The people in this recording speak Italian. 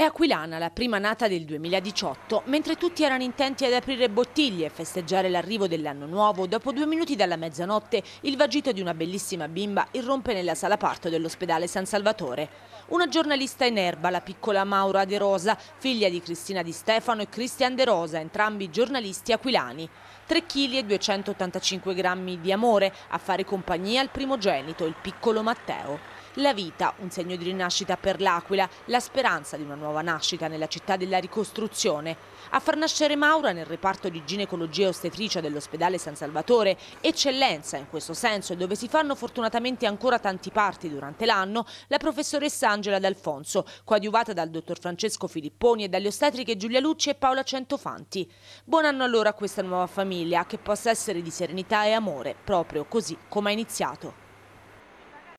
È Aquilana la prima nata del 2018, mentre tutti erano intenti ad aprire bottiglie e festeggiare l'arrivo dell'anno nuovo, dopo due minuti dalla mezzanotte il vagito di una bellissima bimba irrompe nella sala parto dell'ospedale San Salvatore. Una giornalista in erba, la piccola Maura De Rosa, figlia di Cristina Di Stefano e Cristian De Rosa, entrambi giornalisti aquilani. 3 kg e 285 grammi di amore a fare compagnia al primogenito, il piccolo Matteo. La vita, un segno di rinascita per l'Aquila, la speranza di una nuova nuova nascita nella città della ricostruzione, a far nascere Maura nel reparto di ginecologia ostetricia dell'ospedale San Salvatore, eccellenza in questo senso e dove si fanno fortunatamente ancora tanti parti durante l'anno, la professoressa Angela D'Alfonso, coadiuvata dal dottor Francesco Filipponi e dalle ostetriche Giulia Lucci e Paola Centofanti. Buon anno allora a questa nuova famiglia, che possa essere di serenità e amore, proprio così come ha iniziato.